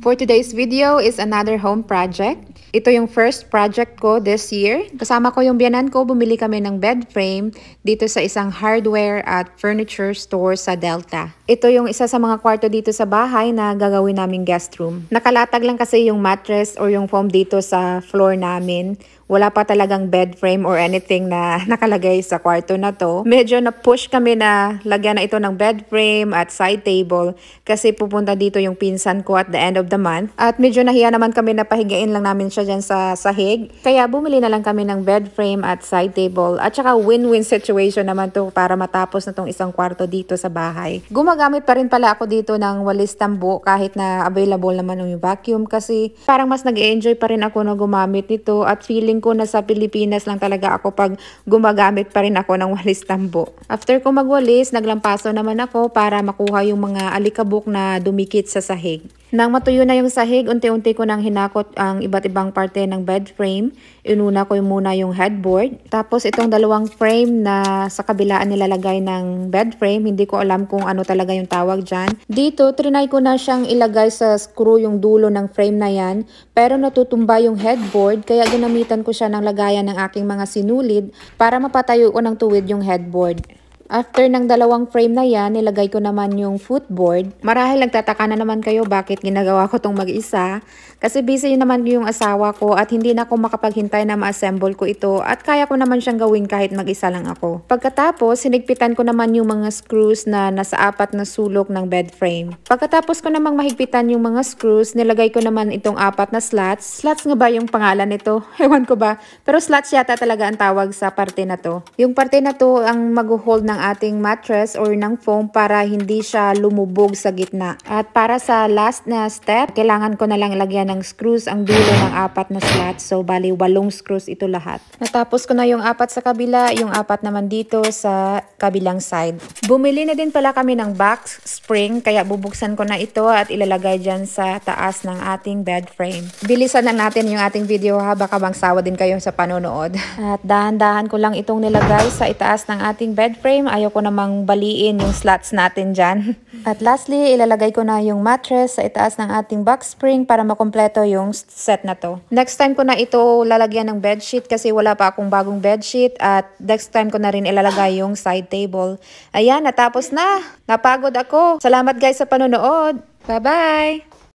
For today's video is another home project. Ito yung first project ko this year. Kasama ko yung biyanan ko, bumili kami ng bed frame dito sa isang hardware at furniture store sa Delta. Ito yung isa sa mga kwarto dito sa bahay na gagawin naming guest room. Nakalatag lang kasi yung mattress or yung foam dito sa floor namin wala pa talagang bed frame or anything na nakalagay sa kwarto na to. Medyo na-push kami na lagyan na ito ng bed frame at side table kasi pupunta dito yung pinsan ko at the end of the month. At medyo nahiya naman kami na pahigain lang namin siya dyan sa sahig. Kaya bumili na lang kami ng bed frame at side table. At saka win-win situation naman to para matapos na tong isang kwarto dito sa bahay. Gumagamit pa rin pala ako dito ng walis tambo kahit na available naman yung vacuum kasi parang mas nag-enjoy pa rin ako na gumamit nito at feeling feeling ko na sa Pilipinas lang talaga ako pag gumagamit pa rin ako ng walis tambo. After ko magwalis, naglampaso naman ako para makuha yung mga alikabok na dumikit sa sahig. Nang matuyo na yung sahig, unti-unti ko nang hinakot ang iba't ibang parte ng bed frame. Inuna ko muna yung headboard. Tapos itong dalawang frame na sa kabilaan nilalagay ng bed frame, hindi ko alam kung ano talaga yung tawag dyan. Dito, trinay ko na siyang ilagay sa screw yung dulo ng frame na yan, pero natutumba yung headboard, kaya ginamitan ko siya ng lagayan ng aking mga sinulid para mapatayo ko ng tuwid yung headboard. After ng dalawang frame na yan, nilagay ko naman yung footboard. Marahil nagtataka na naman kayo bakit ginagawa ko tong mag-isa. Kasi busy naman yung asawa ko at hindi na ako makapaghintay na ma-assemble ko ito at kaya ko naman siyang gawin kahit mag-isa lang ako. Pagkatapos, sinigpitan ko naman yung mga screws na nasa apat na sulok ng bed frame. Pagkatapos ko namang mahigpitan yung mga screws, nilagay ko naman itong apat na slots. Slots nga ba yung pangalan nito? Ewan ko ba. Pero slots yata talaga ang tawag sa parte na to. Yung parte na to ang mag-hold ng ating mattress or ng foam para hindi siya lumubog sa gitna. At para sa last na step, kailangan ko na lang lagyan ng screws ang dulo ng apat na slot. So bali walong screws ito lahat. Natapos ko na yung apat sa kabila, yung apat naman dito sa kabilang side. Bumili na din pala kami ng box spring kaya bubuksan ko na ito at ilalagay diyan sa taas ng ating bed frame. Bilisan na natin yung ating video ha, baka bangsawa din kayo sa panonood. At dahan-dahan ko lang itong nilagay sa itaas ng ating bed frame ayoko namang baliin yung slats natin dyan. At lastly, ilalagay ko na yung mattress sa itaas ng ating box spring para makompleto yung set na to. Next time ko na ito lalagyan ng bedsheet kasi wala pa akong bagong bedsheet at next time ko na rin ilalagay yung side table. Ayan, natapos na. Napagod ako. Salamat guys sa panonood. Bye-bye!